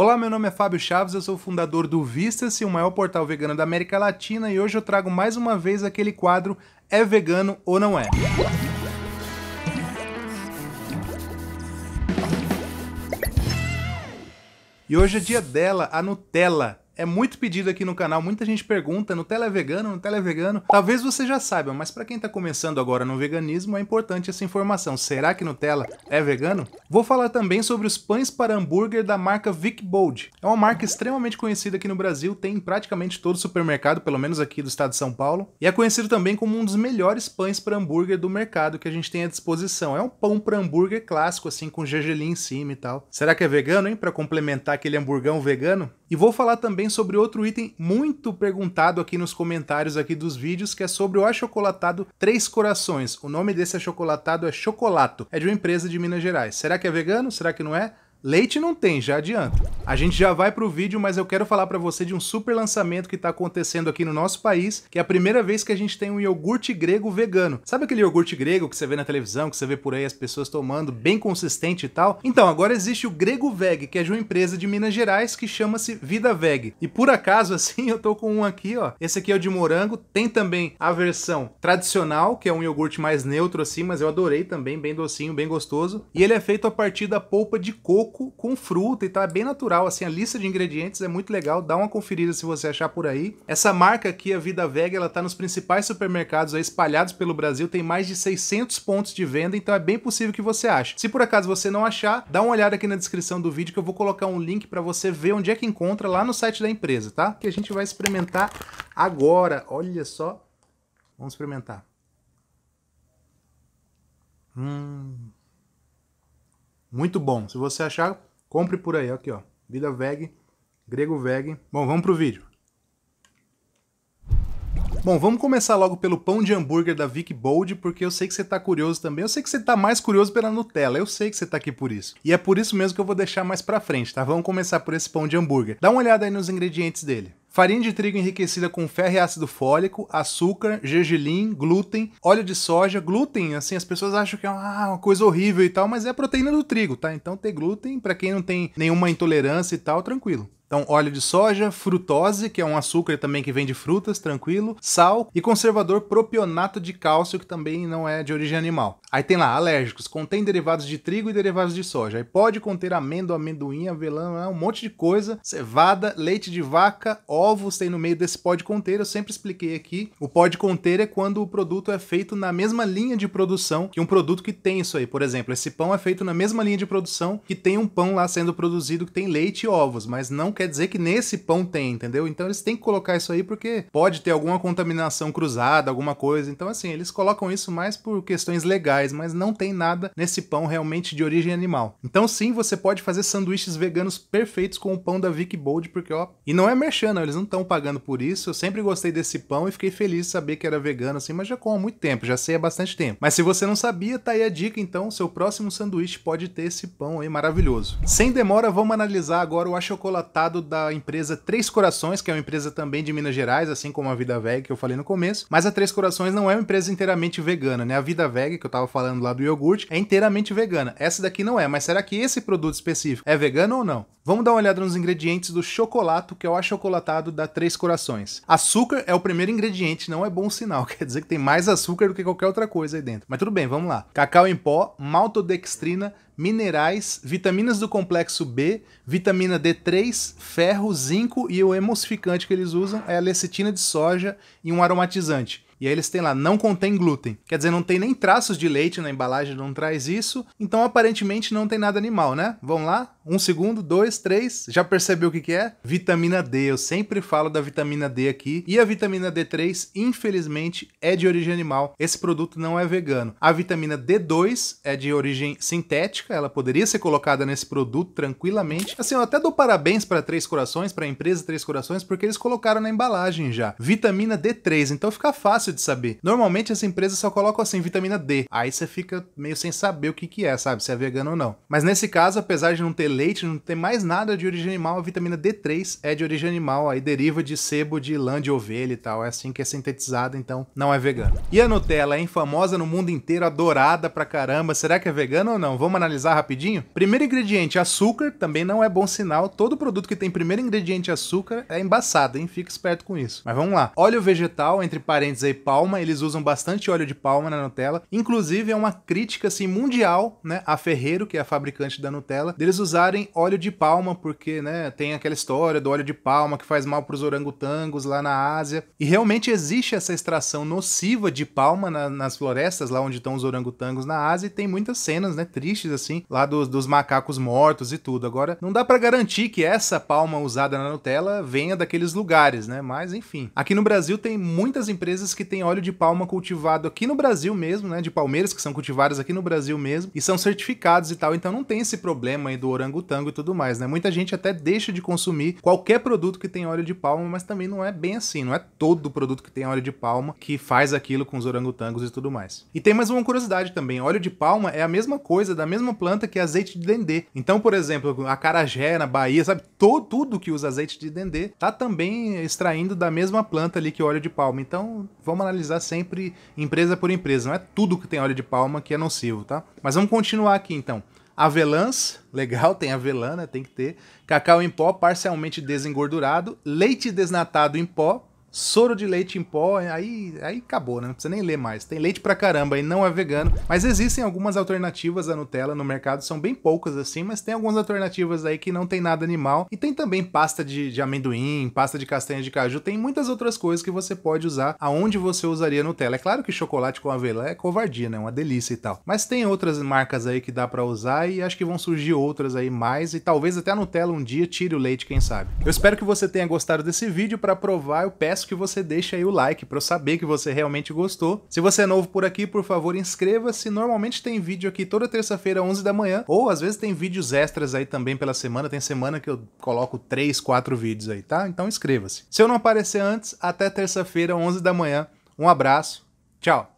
Olá, meu nome é Fábio Chaves, eu sou fundador do Vista-se, o maior portal vegano da América Latina, e hoje eu trago mais uma vez aquele quadro É Vegano ou Não É? E hoje é dia dela, a Nutella. É muito pedido aqui no canal, muita gente pergunta no televegano, é no televegano. É Talvez você já saiba, mas para quem está começando agora no veganismo é importante essa informação. Será que Nutella é vegano? Vou falar também sobre os pães para hambúrguer da marca Vic Bold. É uma marca extremamente conhecida aqui no Brasil, tem em praticamente todo supermercado, pelo menos aqui do estado de São Paulo, e é conhecido também como um dos melhores pães para hambúrguer do mercado que a gente tem à disposição. É um pão para hambúrguer clássico, assim, com gergelim em cima e tal. Será que é vegano, hein? Para complementar aquele hamburgão vegano? E vou falar também sobre outro item muito perguntado aqui nos comentários aqui dos vídeos, que é sobre o achocolatado Três Corações. O nome desse achocolatado é Chocolato, é de uma empresa de Minas Gerais. Será que é vegano? Será que não é? Leite não tem, já adianta. A gente já vai pro vídeo, mas eu quero falar para você de um super lançamento que tá acontecendo aqui no nosso país, que é a primeira vez que a gente tem um iogurte grego vegano. Sabe aquele iogurte grego que você vê na televisão, que você vê por aí as pessoas tomando, bem consistente e tal? Então, agora existe o Grego Veg, que é de uma empresa de Minas Gerais que chama-se Vida Veg. E por acaso, assim, eu tô com um aqui, ó. Esse aqui é o de morango, tem também a versão tradicional, que é um iogurte mais neutro assim, mas eu adorei também, bem docinho, bem gostoso. E ele é feito a partir da polpa de coco coco com fruta, tal. é bem natural. Assim, a lista de ingredientes é muito legal. Dá uma conferida se você achar por aí. Essa marca aqui, a Vida Vega, ela tá nos principais supermercados aí, espalhados pelo Brasil. Tem mais de 600 pontos de venda, então é bem possível que você ache. Se por acaso você não achar, dá uma olhada aqui na descrição do vídeo que eu vou colocar um link para você ver onde é que encontra lá no site da empresa, tá? Que a gente vai experimentar agora. Olha só. Vamos experimentar. Hum. Muito bom. Se você achar, compre por aí. Aqui, ó. Vida veg, grego veg. Bom, vamos pro vídeo. Bom, vamos começar logo pelo pão de hambúrguer da Vic Bold, porque eu sei que você tá curioso também. Eu sei que você tá mais curioso pela Nutella, eu sei que você tá aqui por isso. E é por isso mesmo que eu vou deixar mais pra frente, tá? Vamos começar por esse pão de hambúrguer. Dá uma olhada aí nos ingredientes dele farinha de trigo enriquecida com ferro e ácido fólico, açúcar, gergelim, glúten, óleo de soja. Glúten, assim, as pessoas acham que é uma, ah, uma coisa horrível e tal, mas é a proteína do trigo, tá? Então ter glúten, para quem não tem nenhuma intolerância e tal, tranquilo. Então, óleo de soja, frutose, que é um açúcar também que vem de frutas, tranquilo, sal e conservador propionato de cálcio, que também não é de origem animal. Aí tem lá, alérgicos, contém derivados de trigo e derivados de soja. Aí pode conter amêndoa, amendoim, avelã, é um monte de coisa, cevada, leite de vaca, ovos tem no meio desse pode conter. Eu sempre expliquei aqui, o pode conter é quando o produto é feito na mesma linha de produção que um produto que tem isso aí. Por exemplo, esse pão é feito na mesma linha de produção que tem um pão lá sendo produzido que tem leite e ovos, mas não quer dizer que nesse pão tem, entendeu? Então eles têm que colocar isso aí porque pode ter alguma contaminação cruzada, alguma coisa. Então, assim, eles colocam isso mais por questões legais, mas não tem nada nesse pão realmente de origem animal. Então, sim, você pode fazer sanduíches veganos perfeitos com o pão da Vic Bold, porque ó. E não é merchando, eles não estão pagando por isso. Eu sempre gostei desse pão e fiquei feliz de saber que era vegano, assim, mas já como há muito tempo, já sei há bastante tempo. Mas se você não sabia, tá aí a dica, então, seu próximo sanduíche pode ter esse pão aí maravilhoso. Sem demora, vamos analisar agora o achocolatado resultado da empresa Três Corações, que é uma empresa também de Minas Gerais, assim como a Vida Veg que eu falei no começo. Mas a Três Corações não é uma empresa inteiramente vegana, né? A Vida Veg que eu tava falando lá do iogurte, é inteiramente vegana. Essa daqui não é, mas será que esse produto específico é vegano ou não? Vamos dar uma olhada nos ingredientes do chocolate, que é o achocolatado da Três Corações. Açúcar é o primeiro ingrediente, não é bom sinal, quer dizer que tem mais açúcar do que qualquer outra coisa aí dentro. Mas tudo bem, vamos lá. Cacau em pó, maltodextrina, minerais, vitaminas do complexo B, vitamina D3, ferro, zinco e o emulsificante que eles usam é a lecitina de soja e um aromatizante. E aí eles têm lá, não contém glúten. Quer dizer, não tem nem traços de leite na embalagem, não traz isso. Então aparentemente não tem nada animal, né? Vamos lá? um segundo, dois, três. Já percebeu o que, que é? Vitamina D. Eu sempre falo da vitamina D aqui. E a vitamina D3, infelizmente, é de origem animal. Esse produto não é vegano. A vitamina D2 é de origem sintética. Ela poderia ser colocada nesse produto tranquilamente. Assim, eu até dou parabéns para Três Corações, para a empresa Três Corações, porque eles colocaram na embalagem já. Vitamina D3. Então fica fácil de saber. Normalmente as empresas só colocam assim, vitamina D. Aí você fica meio sem saber o que, que é, sabe? Se é vegano ou não. Mas nesse caso, apesar de não ter leite, não tem mais nada de origem animal. A vitamina D3 é de origem animal, aí deriva de sebo de lã de ovelha e tal. É assim que é sintetizada, então não é vegana. E a Nutella é famosa no mundo inteiro, adorada pra caramba. Será que é vegana ou não? Vamos analisar rapidinho? Primeiro ingrediente, açúcar, também não é bom sinal. Todo produto que tem primeiro ingrediente açúcar é embaçado, hein? Fica esperto com isso. Mas vamos lá. Óleo vegetal, entre parênteses aí, palma, eles usam bastante óleo de palma na Nutella. Inclusive, é uma crítica assim mundial, né, a Ferreiro, que é a fabricante da Nutella, deles usarem usarem óleo de palma, porque né, tem aquela história do óleo de palma que faz mal para os orangotangos lá na Ásia. E realmente existe essa extração nociva de palma na, nas florestas, lá onde estão os orangotangos na Ásia, e tem muitas cenas né, tristes assim, lá dos, dos macacos mortos e tudo. Agora, não dá para garantir que essa palma usada na Nutella venha daqueles lugares, né? Mas enfim. Aqui no Brasil tem muitas empresas que têm óleo de palma cultivado aqui no Brasil mesmo, né? De palmeiras que são cultivadas aqui no Brasil mesmo e são certificados e tal. Então não tem esse problema aí do orangotango tango e tudo mais, né? Muita gente até deixa de consumir qualquer produto que tem óleo de palma, mas também não é bem assim, não é todo produto que tem óleo de palma que faz aquilo com os orangotangos e tudo mais. E tem mais uma curiosidade também, óleo de palma é a mesma coisa, da mesma planta que azeite de dendê. Então, por exemplo, a carajé na Bahia, sabe? Todo, tudo que usa azeite de dendê tá também extraindo da mesma planta ali que o óleo de palma. Então, vamos analisar sempre empresa por empresa, não é tudo que tem óleo de palma que é nocivo, tá? Mas vamos continuar aqui então avelãs, legal, tem avelã, né? Tem que ter. Cacau em pó parcialmente desengordurado, leite desnatado em pó, soro de leite em pó, é, aí, aí acabou, né? Não precisa nem ler mais. Tem leite pra caramba e não é vegano. Mas existem algumas alternativas à Nutella no mercado, são bem poucas assim, mas tem algumas alternativas aí que não tem nada animal. E tem também pasta de, de amendoim, pasta de castanha de caju, tem muitas outras coisas que você pode usar aonde você usaria Nutella. É claro que chocolate com avelã é covardia, né? Uma delícia e tal. Mas tem outras marcas aí que dá para usar e acho que vão surgir outras aí mais e talvez até a Nutella um dia tire o leite, quem sabe. Eu espero que você tenha gostado desse vídeo. Para provar, eu peço que você deixe aí o like para eu saber que você realmente gostou. Se você é novo por aqui, por favor, inscreva-se. Normalmente tem vídeo aqui toda terça-feira, 11 da manhã, ou às vezes tem vídeos extras aí também pela semana. Tem semana que eu coloco 3, 4 vídeos aí, tá? Então inscreva-se. Se eu não aparecer antes, até terça-feira, 11 da manhã. Um abraço. Tchau.